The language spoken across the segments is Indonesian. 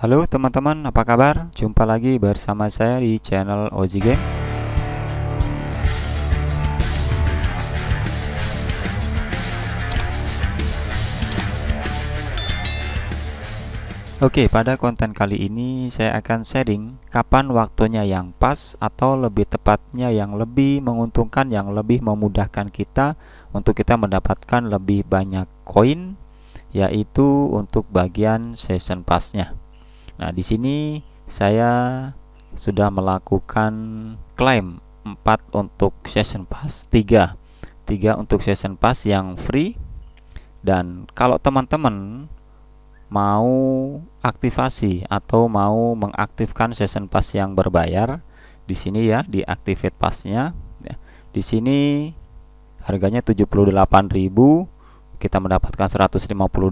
Halo teman-teman, apa kabar? Jumpa lagi bersama saya di channel Oji Game. Oke, pada konten kali ini saya akan sharing kapan waktunya yang pas atau lebih tepatnya yang lebih menguntungkan, yang lebih memudahkan kita untuk kita mendapatkan lebih banyak koin yaitu untuk bagian season pasnya. Nah, di sini saya sudah melakukan klaim 4 untuk session pass, 3 3 untuk session pass yang free dan kalau teman-teman mau aktivasi atau mau mengaktifkan session pass yang berbayar di sini ya di activate passnya ya. di sini harganya 78.000 kita mendapatkan 150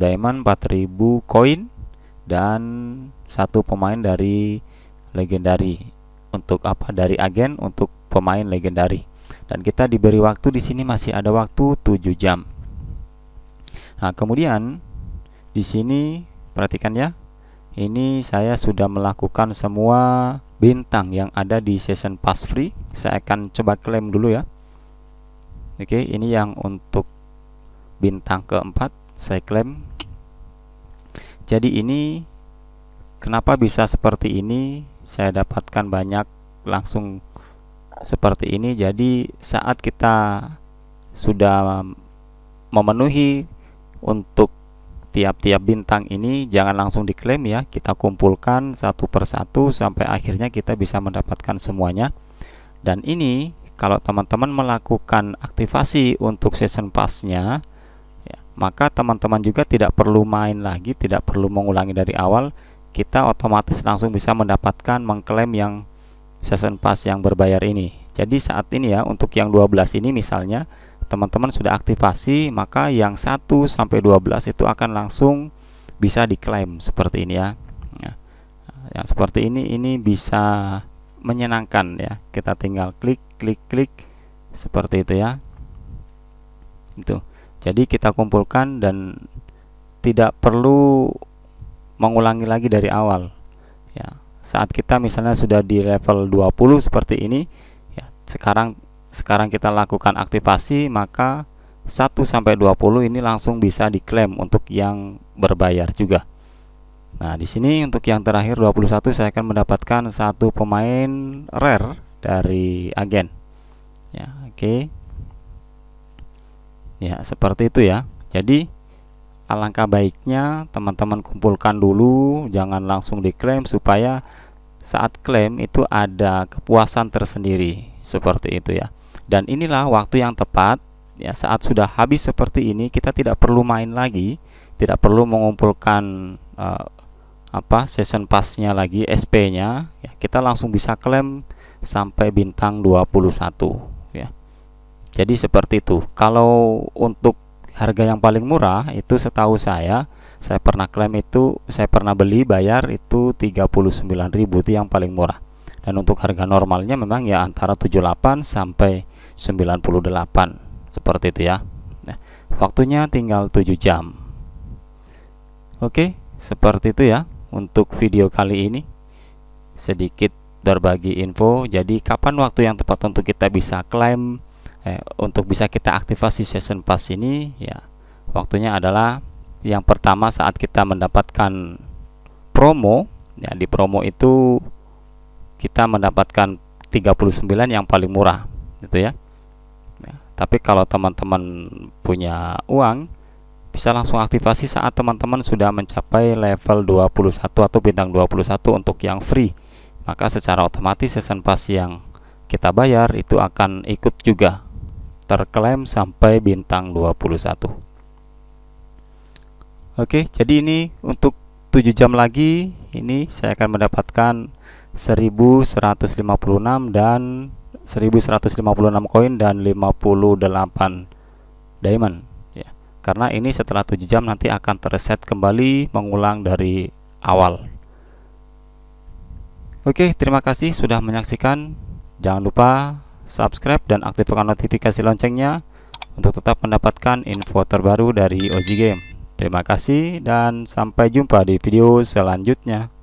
diamond 4.000 koin dan satu pemain dari legendari untuk apa dari agen untuk pemain legendari dan kita diberi waktu di sini masih ada waktu 7 jam nah kemudian di sini perhatikan ya ini saya sudah melakukan semua bintang yang ada di season pass free saya akan coba klaim dulu ya oke ini yang untuk bintang keempat saya klaim jadi ini kenapa bisa seperti ini? Saya dapatkan banyak langsung seperti ini. Jadi saat kita sudah memenuhi untuk tiap-tiap bintang ini jangan langsung diklaim ya kita kumpulkan satu persatu sampai akhirnya kita bisa mendapatkan semuanya dan ini kalau teman-teman melakukan aktivasi untuk season pass-nya maka teman-teman juga tidak perlu main lagi, tidak perlu mengulangi dari awal. Kita otomatis langsung bisa mendapatkan mengklaim yang season pass yang berbayar ini. Jadi saat ini ya untuk yang 12 ini misalnya teman-teman sudah aktifasi, maka yang 1 sampai 12 itu akan langsung bisa diklaim seperti ini ya. yang ya, seperti ini ini bisa menyenangkan ya. Kita tinggal klik klik klik seperti itu ya. Itu jadi kita kumpulkan dan tidak perlu mengulangi lagi dari awal ya saat kita misalnya sudah di level 20 seperti ini ya sekarang sekarang kita lakukan aktivasi maka 1 sampai 20 ini langsung bisa diklaim untuk yang berbayar juga Nah, di sini untuk yang terakhir 21 saya akan mendapatkan satu pemain rare dari agen. Ya, oke. Okay ya seperti itu ya jadi alangkah baiknya teman-teman kumpulkan dulu jangan langsung diklaim supaya saat klaim itu ada kepuasan tersendiri seperti itu ya dan inilah waktu yang tepat ya saat sudah habis seperti ini kita tidak perlu main lagi tidak perlu mengumpulkan uh, apa season passnya lagi SP nya ya kita langsung bisa klaim sampai bintang 21 jadi seperti itu kalau untuk harga yang paling murah itu setahu saya saya pernah klaim itu saya pernah beli bayar itu 39.000 itu yang paling murah dan untuk harga normalnya memang ya antara 78 sampai 98 seperti itu ya nah, waktunya tinggal 7 jam oke seperti itu ya untuk video kali ini sedikit berbagi info jadi kapan waktu yang tepat untuk kita bisa klaim eh, untuk bisa kita aktivasi session pass ini ya waktunya adalah yang pertama saat kita mendapatkan promo ya di promo itu kita mendapatkan 39 yang paling murah gitu ya. ya tapi kalau teman-teman punya uang bisa langsung aktivasi saat teman-teman sudah mencapai level 21 atau bintang 21 untuk yang free maka secara otomatis season pass yang kita bayar itu akan ikut juga terklaim sampai bintang 21 oke jadi ini untuk 7 jam lagi ini saya akan mendapatkan 1156 dan 1156 koin dan 58 diamond ya karena ini setelah 7 jam nanti akan tereset kembali mengulang dari awal Oke, terima kasih sudah menyaksikan. Jangan lupa subscribe dan aktifkan notifikasi loncengnya untuk tetap mendapatkan info terbaru dari OG Game. Terima kasih dan sampai jumpa di video selanjutnya.